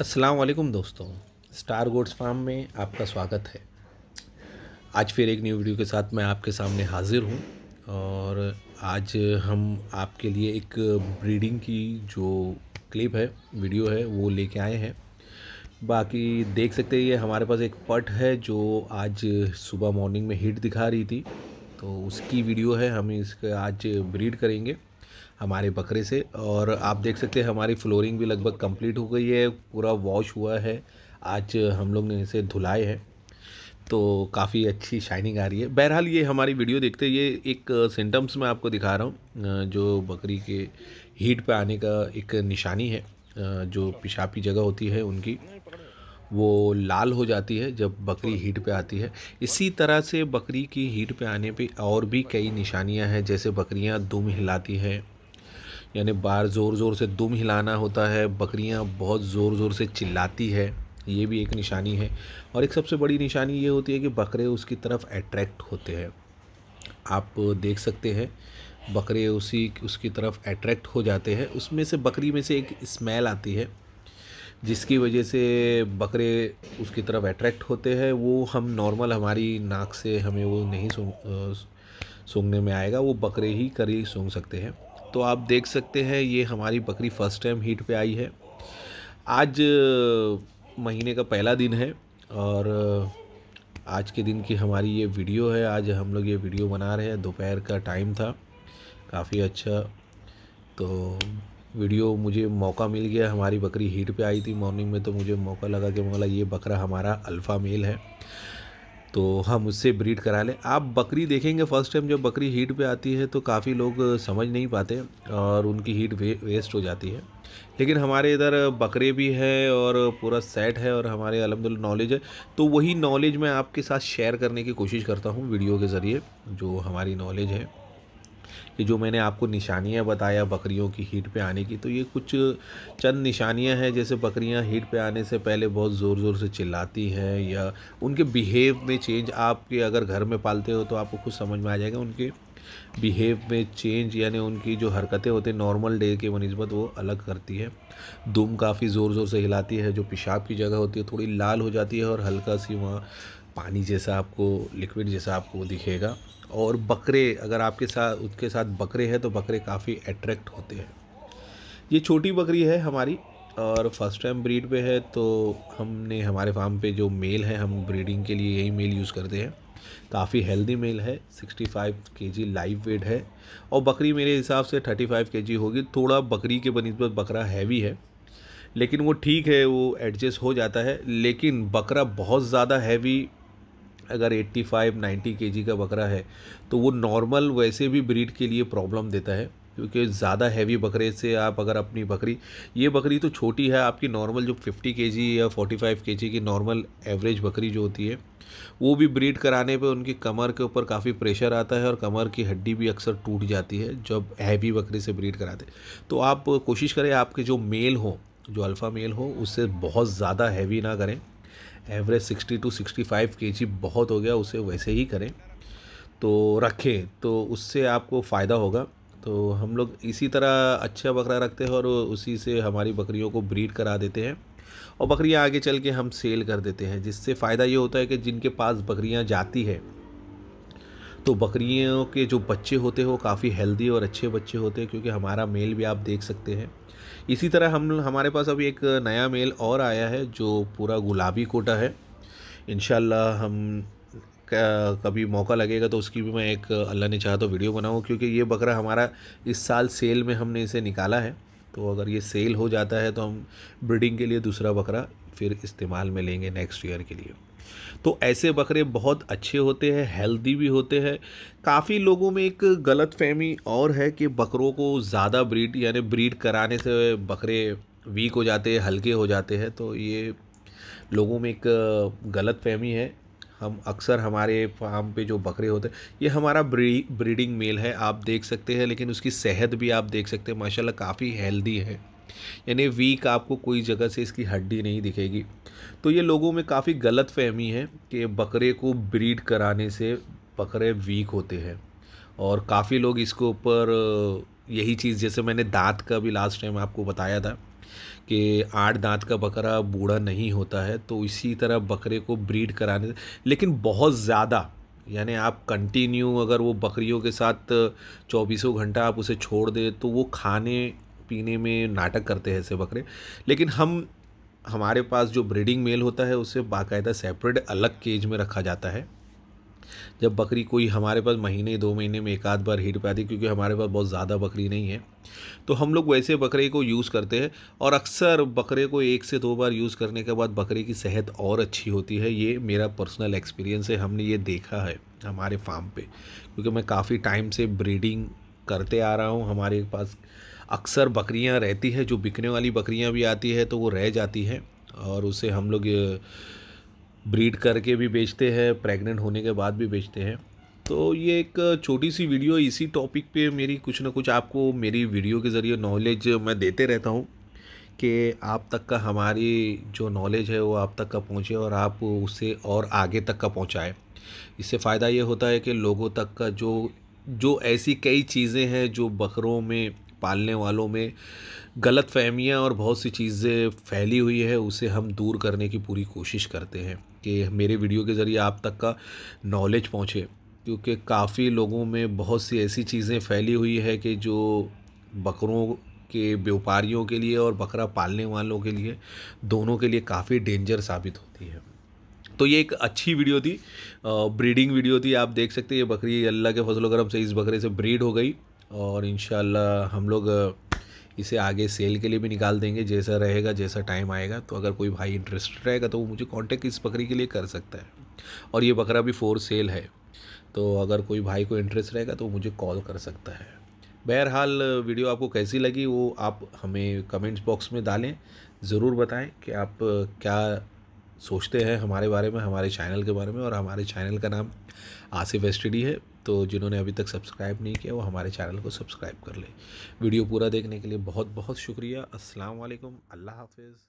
अस्सलाम वालेकुम दोस्तों स्टार गोड्स फार्म में आपका स्वागत है आज फिर एक न्यू वीडियो के साथ मैं आपके सामने हाज़िर हूँ और आज हम आपके लिए एक ब्रीडिंग की जो क्लिप है वीडियो है वो लेके आए हैं बाकी देख सकते हैं ये हमारे पास एक पट है जो आज सुबह मॉर्निंग में हीट दिखा रही थी तो उसकी वीडियो है हम इसका आज ब्रीड करेंगे हमारे बकरे से और आप देख सकते हैं हमारी फ्लोरिंग भी लगभग कंप्लीट हो गई है पूरा वॉश हुआ है आज हम लोग ने इसे धुलाए हैं तो काफ़ी अच्छी शाइनिंग आ रही है बहरहाल ये हमारी वीडियो देखते ये एक सिम्टम्स मैं आपको दिखा रहा हूँ जो बकरी के हीट पे आने का एक निशानी है जो पेशाब की जगह होती है उनकी वो लाल हो जाती है जब बकरी हीट पे आती है इसी तरह से बकरी की हीट पे आने पे और भी कई निशानियां हैं जैसे बकरियां दुम हिलाती हैं यानी बार ज़ोर ज़ोर से दुम हिलाना होता है बकरियाँ बहुत ज़ोर ज़ोर से चिल्लाती है ये भी एक निशानी है और एक सबसे बड़ी निशानी ये होती है कि बकरे उसकी तरफ अट्रैक्ट होते हैं आप देख सकते हैं बकरे उसी उसकी तरफ अट्रैक्ट हो जाते हैं उसमें से बकरी में से एक स्मेल आती है जिसकी वजह से बकरे उसकी तरफ अट्रैक्ट होते हैं वो हम नॉर्मल हमारी नाक से हमें वो नहीं सूंघने में आएगा वो बकरे ही करी सूंघ सकते हैं तो आप देख सकते हैं ये हमारी बकरी फ़र्स्ट टाइम हीट पे आई है आज महीने का पहला दिन है और आज के दिन की हमारी ये वीडियो है आज हम लोग ये वीडियो बना रहे हैं दोपहर का टाइम था काफ़ी अच्छा तो वीडियो मुझे मौका मिल गया हमारी बकरी हीट पे आई थी मॉर्निंग में तो मुझे मौका लगा कि मतलब ये बकरा हमारा अल्फ़ा मेल है तो हम उससे ब्रीड करा लें आप बकरी देखेंगे फर्स्ट टाइम जब बकरी हीट पे आती है तो काफ़ी लोग समझ नहीं पाते और उनकी हीट वे, वेस्ट हो जाती है लेकिन हमारे इधर बकरे भी हैं और पूरा सेट है और हमारे अलहमदिल्ला नॉलेज है तो वही नॉलेज मैं आपके साथ शेयर करने की कोशिश करता हूँ वीडियो के ज़रिए जो हमारी नॉलेज है कि जो मैंने आपको निशानियाँ बताया बकरियों की हीट पे आने की तो ये कुछ चंद निशानियाँ हैं जैसे बकरियाँ हीट पे आने से पहले बहुत ज़ोर ज़ोर से चिल्लाती हैं या उनके बिहेव में चेंज आपके अगर घर में पालते हो तो आपको कुछ समझ में आ जाएगा उनके बिहेव में चेंज यानी उनकी जो हरकतें होती हैं नॉर्मल डे के बनस्बत वो अलग करती है दुम काफ़ी ज़ोर ज़ोर से हिलाती है जो पेशाब की जगह होती है थोड़ी लाल हो जाती है और हल्का सी वहाँ पानी जैसा आपको लिक्विड जैसा आपको दिखेगा और बकरे अगर आपके साथ उसके साथ बकरे हैं तो बकरे काफ़ी अट्रैक्ट होते हैं ये छोटी बकरी है हमारी और फर्स्ट टाइम ब्रीड पे है तो हमने हमारे फार्म पे जो मेल है हम ब्रीडिंग के लिए यही मेल यूज़ करते हैं काफ़ी हेल्दी मेल है 65 जी लाइव वेट है और बकरी मेरे हिसाब से 35 जी होगी थोड़ा बकरी के बनस्बत बकरा हैवी है लेकिन वो ठीक है वो एडजस्ट हो जाता है लेकिन बकरा बहुत ज़्यादा हैवी अगर 85 90 केजी का बकरा है तो वो नॉर्मल वैसे भी ब्रीड के लिए प्रॉब्लम देता है क्योंकि ज़्यादा हैवी बकरे से आप अगर अपनी बकरी ये बकरी तो छोटी है आपकी नॉर्मल जो 50 केजी या 45 केजी की नॉर्मल एवरेज बकरी जो होती है वो भी ब्रीड कराने पे उनकी कमर के ऊपर काफ़ी प्रेशर आता है और कमर की हड्डी भी अक्सर टूट जाती है जब हैवी बकरी से ब्रीड कराते तो आप कोशिश करें आपके जो मेल हो जो अल्फ़ा मेल हो उससे बहुत ज़्यादा हैवी ना करें एवरेज 60 टू 65 के बहुत हो गया उसे वैसे ही करें तो रखें तो उससे आपको फ़ायदा होगा तो हम लोग इसी तरह अच्छा बकरा रखते हैं और उसी से हमारी बकरियों को ब्रीड करा देते हैं और बकरियां आगे चल के हम सेल कर देते हैं जिससे फ़ायदा ये होता है कि जिनके पास बकरियां जाती है तो बकरियों के जो बच्चे होते हैं वो काफ़ी हेल्दी और अच्छे बच्चे होते हैं क्योंकि हमारा मेल भी आप देख सकते हैं इसी तरह हम हमारे पास अभी एक नया मेल और आया है जो पूरा गुलाबी कोटा है इन हम कभी मौका लगेगा तो उसकी भी मैं एक अल्लाह ने चाहा तो वीडियो बनाऊँ क्योंकि ये बकरा हमारा इस साल सेल में हमने इसे निकाला है तो अगर ये सेल हो जाता है तो हम ब्रीडिंग के लिए दूसरा बकरा फिर इस्तेमाल में लेंगे नेक्स्ट ईयर के लिए तो ऐसे बकरे बहुत अच्छे होते हैं हेल्दी भी होते हैं काफ़ी लोगों में एक गलत फहमी और है कि बकरों को ज़्यादा ब्रीड यानी ब्रीड कराने से बकरे वीक हो जाते हैं हल्के हो जाते हैं तो ये लोगों में एक गलत फहमी है हम अक्सर हमारे फार्म पे जो बकरे होते हैं ये हमारा ब्री ब्रीडिंग मेल है आप देख सकते हैं लेकिन उसकी सेहत भी आप देख सकते हैं माशाल्लाह काफ़ी हेल्दी है यानी वीक आपको कोई जगह से इसकी हड्डी नहीं दिखेगी तो ये लोगों में काफ़ी गलत फहमी है कि बकरे को ब्रीड कराने से बकरे वीक होते हैं और काफ़ी लोग इसके ऊपर यही चीज़ जैसे मैंने दांत का भी लास्ट टाइम आपको बताया था कि आठ दांत का बकरा बूढ़ा नहीं होता है तो इसी तरह बकरे को ब्रीड कराने लेकिन बहुत ज़्यादा यानी आप कंटिन्यू अगर वो बकरियों के साथ चौबीसों घंटा आप उसे छोड़ दें तो वो खाने पीने में नाटक करते हैं ऐसे बकरे लेकिन हम हमारे पास जो ब्रीडिंग मेल होता है उसे बाकायदा सेपरेट अलग केज में रखा जाता है जब बकरी कोई हमारे पास महीने दो महीने में एक आध बार हिट पाती क्योंकि हमारे पास बहुत ज़्यादा बकरी नहीं है तो हम लोग वैसे बकरे को यूज़ करते हैं और अक्सर बकरे को एक से दो बार यूज़ करने के बाद बकरे की सेहत और अच्छी होती है ये मेरा पर्सनल एक्सपीरियंस है हमने ये देखा है हमारे फार्म पे क्योंकि मैं काफ़ी टाइम से ब्रीडिंग करते आ रहा हूँ हमारे पास अक्सर बकरियां रहती है जो बिकने वाली बकरियां भी आती है तो वो रह जाती है और उसे हम लोग ब्रीड करके भी बेचते हैं प्रेग्नेंट होने के बाद भी बेचते हैं तो ये एक छोटी सी वीडियो इसी टॉपिक पे मेरी कुछ ना कुछ आपको मेरी वीडियो के ज़रिए नॉलेज मैं देते रहता हूँ कि आप तक का हमारी जो नॉलेज है वो आप तक का पहुँचे और आप उसे और आगे तक का पहुँचाएँ इससे फ़ायदा ये होता है कि लोगों तक का जो जो ऐसी कई चीज़ें हैं जो बकरों में पालने वालों में गलत फहमियाँ और बहुत सी चीज़ें फैली हुई है उसे हम दूर करने की पूरी कोशिश करते हैं कि मेरे वीडियो के ज़रिए आप तक का नॉलेज पहुँचे क्योंकि काफ़ी लोगों में बहुत सी ऐसी चीज़ें फैली हुई है कि जो बकरों के व्यापारियों के लिए और बकरा पालने वालों के लिए दोनों के लिए काफ़ी डेंजर साबित होती है तो ये एक अच्छी वीडियो थी ब्रीडिंग वीडियो थी आप देख सकते हैं ये बकरी अल्लाह के फजल करम से इस बकरे से ब्रीड हो गई और इन हम लोग इसे आगे सेल के लिए भी निकाल देंगे जैसा रहेगा जैसा टाइम आएगा तो अगर कोई भाई इंटरेस्टेड रहेगा तो वो मुझे कांटेक्ट इस बकरी के लिए कर सकता है और ये बकरा भी फोर सेल है तो अगर कोई भाई को इंटरेस्ट रहेगा तो वो मुझे कॉल कर सकता है बहरहाल वीडियो आपको कैसी लगी वो आप हमें कमेंट्स बॉक्स में डालें ज़रूर बताएं कि आप क्या सोचते हैं हमारे बारे में हमारे चैनल के बारे में और हमारे चैनल का नाम आसिफ एस है तो जिन्होंने अभी तक सब्सक्राइब नहीं किया वो हमारे चैनल को सब्सक्राइब कर ले वीडियो पूरा देखने के लिए बहुत बहुत शुक्रिया अस्सलाम वालेकुम अल्लाह हाफिज़